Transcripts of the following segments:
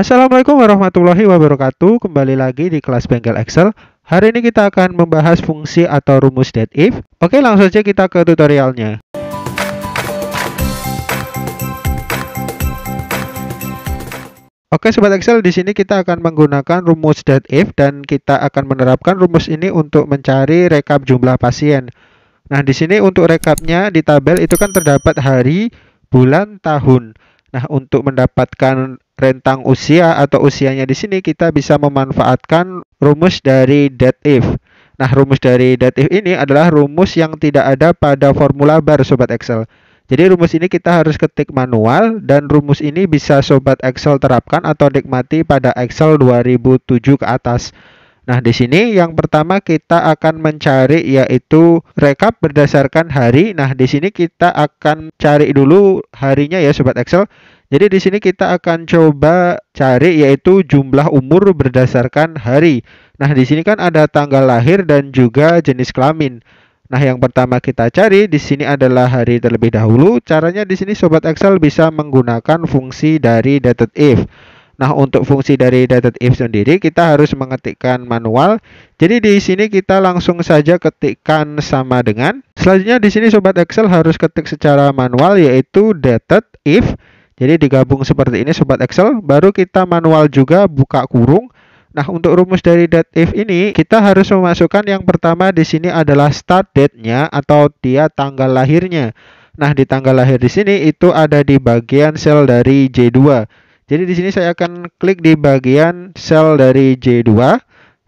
Assalamualaikum warahmatullahi wabarakatuh. Kembali lagi di kelas Bengkel Excel. Hari ini kita akan membahas fungsi atau rumus dead if. Oke, langsung saja kita ke tutorialnya. Oke sobat Excel, di sini kita akan menggunakan rumus dead if dan kita akan menerapkan rumus ini untuk mencari rekap jumlah pasien. Nah, di sini untuk rekapnya di tabel itu kan terdapat hari, bulan, tahun. Nah, untuk mendapatkan rentang usia atau usianya di sini kita bisa memanfaatkan rumus dari dead if. Nah, rumus dari dead if ini adalah rumus yang tidak ada pada formula bar sobat Excel. Jadi rumus ini kita harus ketik manual dan rumus ini bisa sobat Excel terapkan atau nikmati pada Excel 2007 ke atas. Nah, di sini yang pertama kita akan mencari yaitu rekap berdasarkan hari. Nah, di sini kita akan cari dulu harinya ya sobat Excel. Jadi di sini kita akan coba cari yaitu jumlah umur berdasarkan hari. Nah, di sini kan ada tanggal lahir dan juga jenis kelamin. Nah, yang pertama kita cari di sini adalah hari terlebih dahulu. Caranya di sini sobat Excel bisa menggunakan fungsi dari dated if. Nah, untuk fungsi dari data if sendiri kita harus mengetikkan manual. Jadi di sini kita langsung saja ketikkan sama dengan. Selanjutnya di sini sobat Excel harus ketik secara manual yaitu dated if. Jadi digabung seperti ini sobat Excel, baru kita manual juga buka kurung. Nah, untuk rumus dari date if ini kita harus memasukkan yang pertama di sini adalah start date-nya atau dia tanggal lahirnya. Nah, di tanggal lahir di sini itu ada di bagian sel dari J2. Jadi di sini saya akan klik di bagian sel dari J2.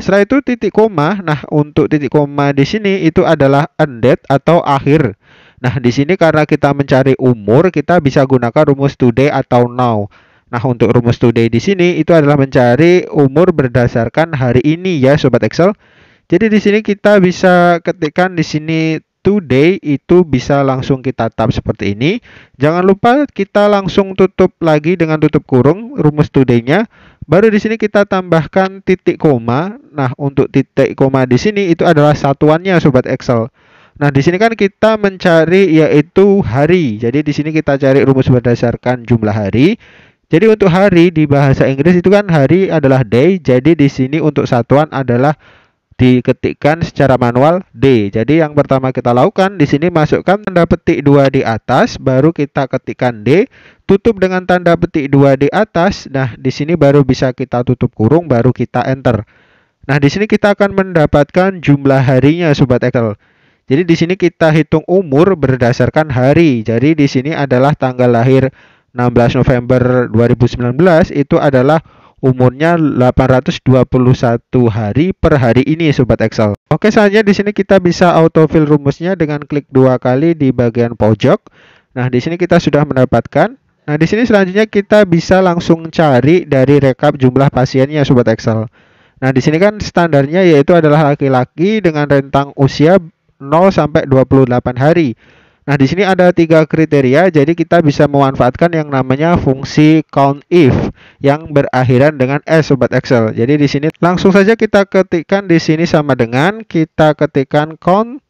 Setelah itu titik koma. Nah, untuk titik koma di sini itu adalah ended atau akhir. Nah, di sini karena kita mencari umur, kita bisa gunakan rumus today atau now. Nah, untuk rumus today di sini itu adalah mencari umur berdasarkan hari ini ya, sobat Excel. Jadi di sini kita bisa ketikkan di sini day itu bisa langsung kita tap seperti ini. Jangan lupa kita langsung tutup lagi dengan tutup kurung rumus today-nya. Baru di sini kita tambahkan titik koma. Nah, untuk titik koma di sini itu adalah satuannya sobat Excel. Nah, di sini kan kita mencari yaitu hari. Jadi di sini kita cari rumus berdasarkan jumlah hari. Jadi untuk hari di bahasa Inggris itu kan hari adalah day. Jadi di sini untuk satuan adalah diketikkan secara manual D. Jadi yang pertama kita lakukan di sini masukkan tanda petik 2 di atas, baru kita ketikkan D, tutup dengan tanda petik 2 di atas. Nah, di sini baru bisa kita tutup kurung, baru kita enter. Nah, di sini kita akan mendapatkan jumlah harinya sobat Excel. Jadi di sini kita hitung umur berdasarkan hari. Jadi di sini adalah tanggal lahir 16 November 2019 itu adalah umurnya 821 hari per hari ini sobat Excel. Oke, selanjutnya di sini kita bisa autofill rumusnya dengan klik dua kali di bagian pojok. Nah, di sini kita sudah mendapatkan. Nah, di sini selanjutnya kita bisa langsung cari dari rekap jumlah pasiennya sobat Excel. Nah, di sini kan standarnya yaitu adalah laki-laki dengan rentang usia 0 sampai 28 hari. Nah, di sini ada tiga kriteria, jadi kita bisa memanfaatkan yang namanya fungsi count if yang berakhiran dengan s sobat Excel. Jadi di sini langsung saja kita ketikkan di sini sama dengan kita ketikkan count.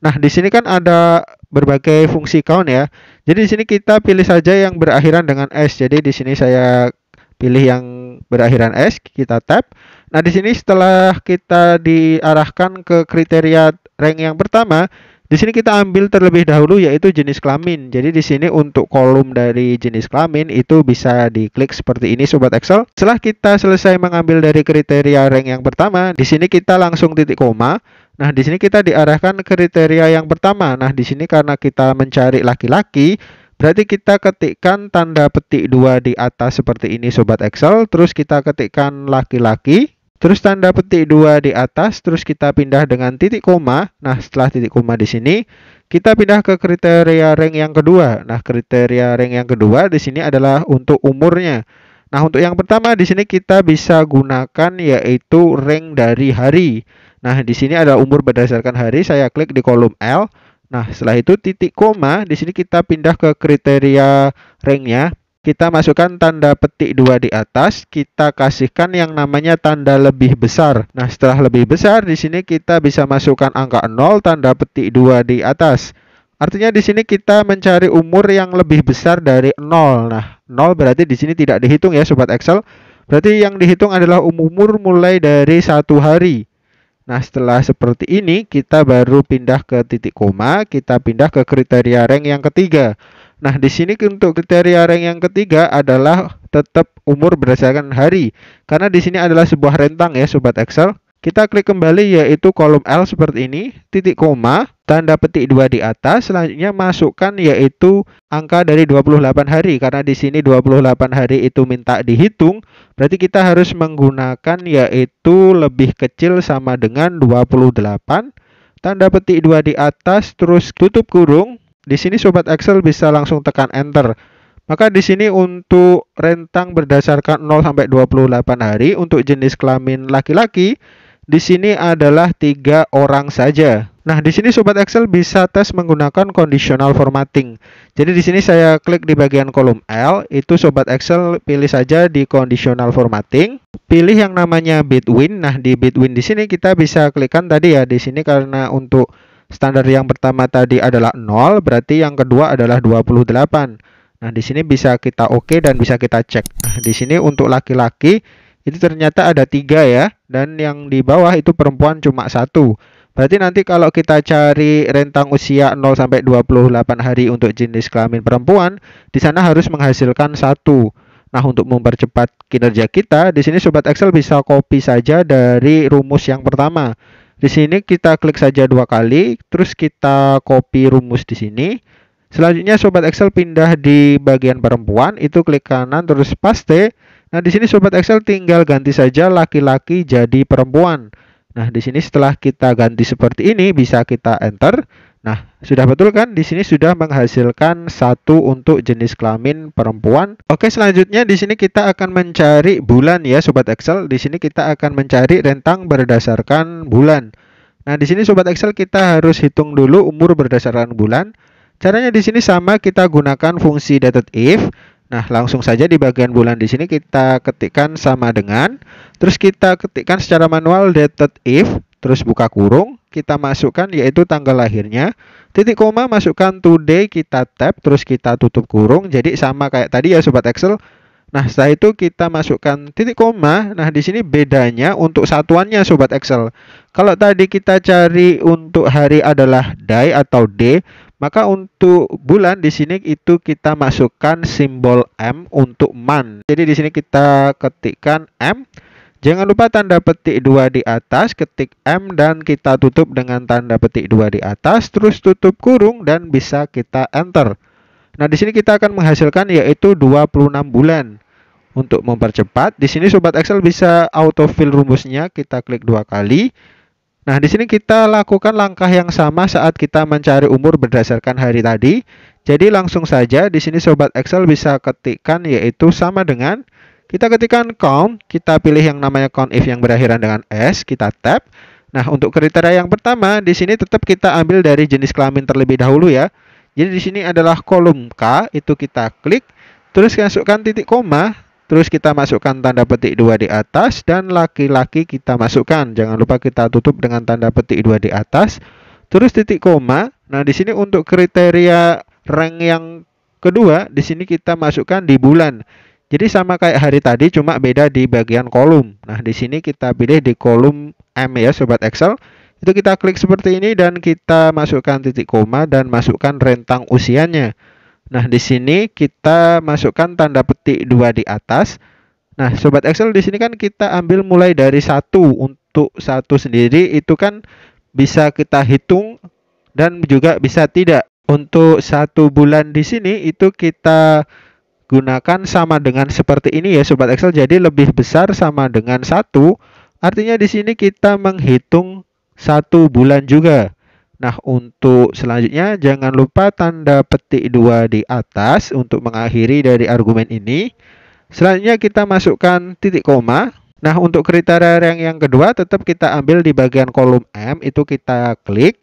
Nah, di sini kan ada berbagai fungsi count ya. Jadi di sini kita pilih saja yang berakhiran dengan s. Jadi di sini saya pilih yang berakhiran s, kita tap. Nah, di sini setelah kita diarahkan ke kriteria rank yang pertama, di sini kita ambil terlebih dahulu yaitu jenis kelamin. Jadi di sini untuk kolom dari jenis kelamin itu bisa diklik seperti ini sobat Excel. Setelah kita selesai mengambil dari kriteria rank yang pertama, di sini kita langsung titik koma. Nah, di sini kita diarahkan kriteria yang pertama. Nah, di sini karena kita mencari laki-laki, Berarti kita ketikkan tanda petik dua di atas seperti ini Sobat Excel. Terus kita ketikkan laki-laki. Terus tanda petik dua di atas, terus kita pindah dengan titik koma. Nah, setelah titik koma di sini, kita pindah ke kriteria ring yang kedua. Nah, kriteria ring yang kedua di sini adalah untuk umurnya. Nah, untuk yang pertama di sini kita bisa gunakan yaitu ring dari hari. Nah, di sini ada umur berdasarkan hari, saya klik di kolom L. Nah, setelah itu titik koma, di sini kita pindah ke kriteria ringnya kita masukkan tanda petik dua di atas, kita kasihkan yang namanya tanda lebih besar. Nah, setelah lebih besar, di sini kita bisa masukkan angka 0, tanda petik dua di atas. Artinya di sini kita mencari umur yang lebih besar dari 0. Nah, 0 berarti di sini tidak dihitung ya Sobat Excel. Berarti yang dihitung adalah umur mulai dari satu hari. Nah, setelah seperti ini, kita baru pindah ke titik koma, kita pindah ke kriteria rank yang ketiga. Nah, di sini untuk kriteria rank yang ketiga adalah tetap umur berdasarkan hari. Karena di sini adalah sebuah rentang ya sobat Excel. Kita klik kembali yaitu kolom L seperti ini, titik koma, tanda petik dua di atas, selanjutnya masukkan yaitu angka dari 28 hari karena di sini 28 hari itu minta dihitung, berarti kita harus menggunakan yaitu lebih kecil sama dengan 28 tanda petik dua di atas terus tutup kurung di sini sobat Excel bisa langsung tekan enter. Maka di sini untuk rentang berdasarkan 0 sampai 28 hari untuk jenis kelamin laki-laki di sini adalah tiga orang saja. Nah, di sini sobat Excel bisa tes menggunakan conditional formatting. Jadi di sini saya klik di bagian kolom L, itu sobat Excel pilih saja di conditional formatting, pilih yang namanya between. Nah, di between di sini kita bisa klikkan tadi ya di sini karena untuk Standar yang pertama tadi adalah 0, berarti yang kedua adalah 28. Nah, di sini bisa kita oke okay dan bisa kita cek. Nah, di sini untuk laki-laki itu ternyata ada tiga ya, dan yang di bawah itu perempuan cuma satu. Berarti nanti kalau kita cari rentang usia 0 sampai 28 hari untuk jenis kelamin perempuan, di sana harus menghasilkan satu. Nah, untuk mempercepat kinerja kita, di sini sobat Excel bisa copy saja dari rumus yang pertama. Di sini kita klik saja dua kali, terus kita copy rumus di sini. Selanjutnya sobat Excel pindah di bagian perempuan, itu klik kanan terus paste. Nah, di sini sobat Excel tinggal ganti saja laki-laki jadi perempuan. Nah, di sini setelah kita ganti seperti ini bisa kita enter. Nah, sudah betul kan? Di sini sudah menghasilkan satu untuk jenis kelamin perempuan. Oke, selanjutnya di sini kita akan mencari bulan ya, sobat Excel. Di sini kita akan mencari rentang berdasarkan bulan. Nah, di sini sobat Excel kita harus hitung dulu umur berdasarkan bulan. Caranya di sini sama, kita gunakan fungsi dated if. Nah, langsung saja di bagian bulan di sini kita ketikkan sama dengan terus kita ketikkan secara manual dated if terus buka kurung, kita masukkan yaitu tanggal lahirnya. Titik koma masukkan today kita tab terus kita tutup kurung. Jadi sama kayak tadi ya sobat Excel. Nah, setelah itu kita masukkan titik koma. Nah, di sini bedanya untuk satuannya sobat Excel. Kalau tadi kita cari untuk hari adalah day atau D, maka untuk bulan di sini itu kita masukkan simbol M untuk month Jadi di sini kita ketikkan M Jangan lupa tanda petik dua di atas, ketik M dan kita tutup dengan tanda petik dua di atas, terus tutup kurung dan bisa kita enter. Nah, di sini kita akan menghasilkan yaitu 26 bulan. Untuk mempercepat, di sini sobat Excel bisa autofill rumusnya, kita klik dua kali. Nah, di sini kita lakukan langkah yang sama saat kita mencari umur berdasarkan hari tadi. Jadi langsung saja di sini sobat Excel bisa ketikkan yaitu sama dengan kita ketikkan count, kita pilih yang namanya count if yang berakhiran dengan s, kita tap. Nah, untuk kriteria yang pertama, di sini tetap kita ambil dari jenis kelamin terlebih dahulu ya. Jadi di sini adalah kolom K, itu kita klik, terus masukkan titik koma, terus kita masukkan tanda petik dua di atas, dan laki-laki kita masukkan. Jangan lupa kita tutup dengan tanda petik dua di atas, terus titik koma. Nah, di sini untuk kriteria rank yang kedua, di sini kita masukkan di bulan. Jadi sama kayak hari tadi cuma beda di bagian kolom. Nah, di sini kita pilih di kolom M ya sobat Excel. Itu kita klik seperti ini dan kita masukkan titik koma dan masukkan rentang usianya. Nah, di sini kita masukkan tanda petik dua di atas. Nah, sobat Excel di sini kan kita ambil mulai dari satu untuk satu sendiri itu kan bisa kita hitung dan juga bisa tidak. Untuk satu bulan di sini itu kita gunakan sama dengan seperti ini ya sobat Excel. Jadi lebih besar sama dengan satu. Artinya di sini kita menghitung satu bulan juga. Nah, untuk selanjutnya jangan lupa tanda petik dua di atas untuk mengakhiri dari argumen ini. Selanjutnya kita masukkan titik koma. Nah, untuk kriteria yang yang kedua tetap kita ambil di bagian kolom M itu kita klik.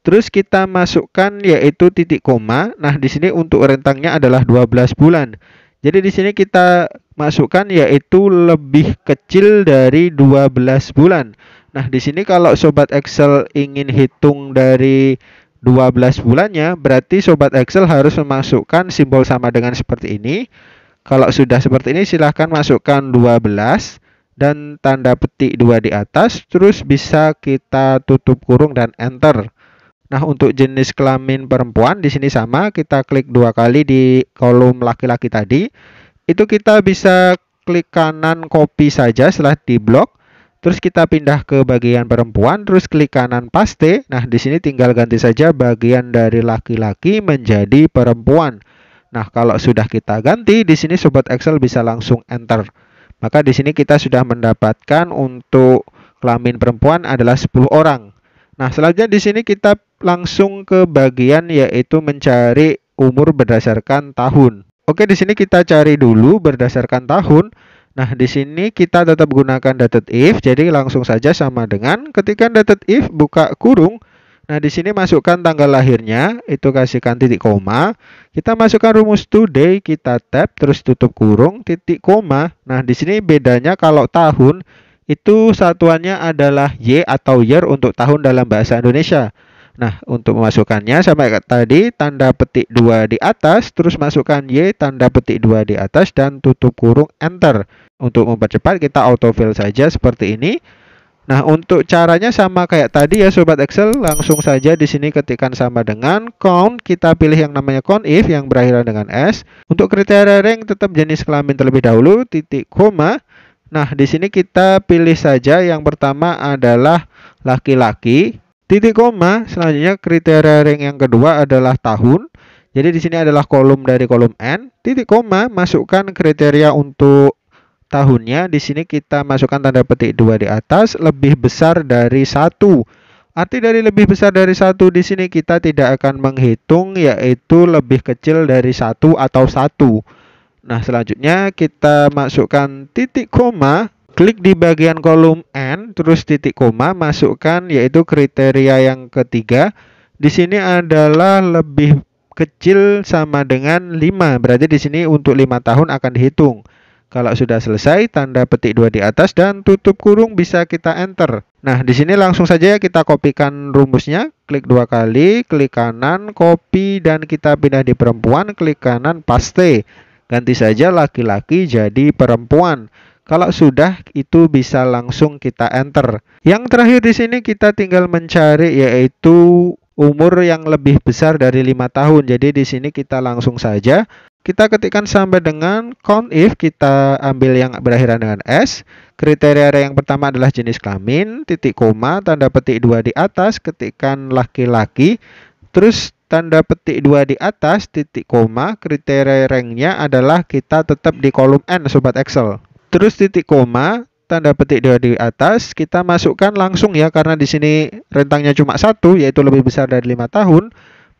Terus kita masukkan yaitu titik koma. Nah, di sini untuk rentangnya adalah 12 bulan. Jadi di sini kita masukkan yaitu lebih kecil dari 12 bulan. Nah, di sini kalau sobat Excel ingin hitung dari 12 bulannya, berarti sobat Excel harus memasukkan simbol sama dengan seperti ini. Kalau sudah seperti ini silahkan masukkan 12 dan tanda petik 2 di atas, terus bisa kita tutup kurung dan enter. Nah, untuk jenis kelamin perempuan di sini sama, kita klik dua kali di kolom laki-laki tadi. Itu kita bisa klik kanan copy saja setelah di blok. Terus kita pindah ke bagian perempuan, terus klik kanan paste. Nah, di sini tinggal ganti saja bagian dari laki-laki menjadi perempuan. Nah, kalau sudah kita ganti, di sini sobat Excel bisa langsung enter. Maka di sini kita sudah mendapatkan untuk kelamin perempuan adalah 10 orang. Nah, selanjutnya di sini kita langsung ke bagian yaitu mencari umur berdasarkan tahun. Oke, di sini kita cari dulu berdasarkan tahun. Nah, di sini kita tetap gunakan dated if, jadi langsung saja sama dengan ketikan dated if buka kurung. Nah, di sini masukkan tanggal lahirnya, itu kasihkan titik koma. Kita masukkan rumus today, kita tap terus tutup kurung titik koma. Nah, di sini bedanya kalau tahun itu satuannya adalah Y atau year untuk tahun dalam bahasa Indonesia. Nah, untuk memasukkannya sama kayak tadi, tanda petik dua di atas, terus masukkan Y, tanda petik dua di atas, dan tutup kurung Enter. Untuk mempercepat, kita autofill saja seperti ini. Nah, untuk caranya sama kayak tadi ya Sobat Excel, langsung saja di sini ketikkan sama dengan count, kita pilih yang namanya count if yang berakhiran dengan S. Untuk kriteria rank tetap jenis kelamin terlebih dahulu, titik koma, Nah, di sini kita pilih saja yang pertama adalah laki-laki. Titik koma, selanjutnya kriteria ring yang kedua adalah tahun. Jadi di sini adalah kolom dari kolom N. Titik koma, masukkan kriteria untuk tahunnya. Di sini kita masukkan tanda petik dua di atas, lebih besar dari satu. Arti dari lebih besar dari satu di sini kita tidak akan menghitung yaitu lebih kecil dari satu atau satu. Nah, selanjutnya kita masukkan titik koma, klik di bagian kolom N, terus titik koma, masukkan yaitu kriteria yang ketiga. Di sini adalah lebih kecil sama dengan 5. Berarti di sini untuk 5 tahun akan dihitung. Kalau sudah selesai, tanda petik dua di atas dan tutup kurung bisa kita enter. Nah, di sini langsung saja kita kopikan rumusnya. Klik dua kali, klik kanan, copy, dan kita pindah di perempuan, klik kanan, paste. Ganti saja laki-laki jadi perempuan. Kalau sudah itu bisa langsung kita enter. Yang terakhir di sini kita tinggal mencari yaitu umur yang lebih besar dari lima tahun. Jadi di sini kita langsung saja kita ketikkan sampai dengan count if kita ambil yang berakhiran dengan s. Kriteria yang pertama adalah jenis kelamin, titik koma, tanda petik dua di atas, ketikkan laki-laki. Terus tanda petik dua di atas titik koma kriteria ranknya adalah kita tetap di kolom N Sobat Excel terus titik koma tanda petik dua di atas kita masukkan langsung ya karena di sini rentangnya cuma satu yaitu lebih besar dari lima tahun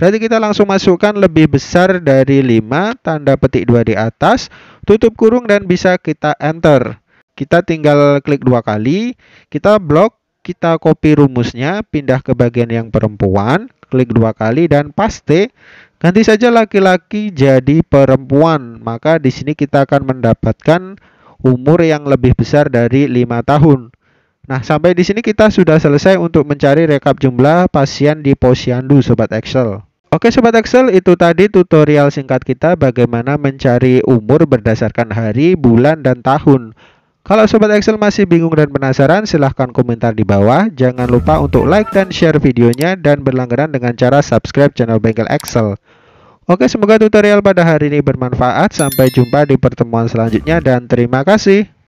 Berarti kita langsung masukkan lebih besar dari lima tanda petik dua di atas, tutup kurung dan bisa kita enter. Kita tinggal klik dua kali, kita blok, kita copy rumusnya, pindah ke bagian yang perempuan, klik dua kali dan paste ganti saja laki-laki jadi perempuan maka di sini kita akan mendapatkan umur yang lebih besar dari lima tahun Nah, sampai di sini kita sudah selesai untuk mencari rekap jumlah pasien di posyandu Sobat Excel. Oke Sobat Excel, itu tadi tutorial singkat kita bagaimana mencari umur berdasarkan hari, bulan, dan tahun. Kalau Sobat Excel masih bingung dan penasaran, silahkan komentar di bawah. Jangan lupa untuk like dan share videonya dan berlangganan dengan cara subscribe channel Bengkel Excel. Oke, semoga tutorial pada hari ini bermanfaat. Sampai jumpa di pertemuan selanjutnya dan terima kasih.